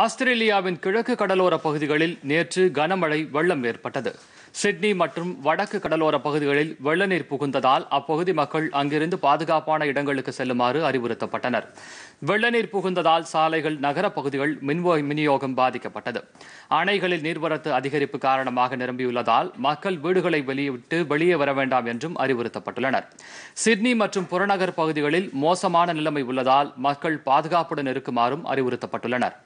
ஆஸ்திரேலியாவின் கிழக்கு கடலோர பகுதிகளில் நேற்று கனமழை வெள்ளம் ஏற்பட்டது சிட்னி மற்றும் வடக்கு கடலோர பகுதிகளில் வெள்ளநீர் புகுந்ததால் அப்பகுதி மக்கள் அங்கிருந்து பாதுகாப்பான இடங்களுக்கு செல்லுமாறு அறிவுறுத்தப்பட்டனர் வெள்ளநீர் புகுந்ததால் சாலைகள் நகர பகுதிகள் மின் விநியோகம் பாதிக்கப்பட்டது அணைகளில் நீர்வரத்து அதிகரிப்பு காரணமாக நிரம்பியுள்ளதால் மக்கள் வீடுகளை வெளியிட்டு வெளியே வர வேண்டாம் என்றும் அறிவுறுத்தப்பட்டுள்ளனர் சிட்னி மற்றும் புறநகர் பகுதிகளில் மோசமான நிலைமை உள்ளதால் மக்கள் பாதுகாப்புடன் இருக்குமாறும் அறிவுறுத்தப்பட்டுள்ளனா்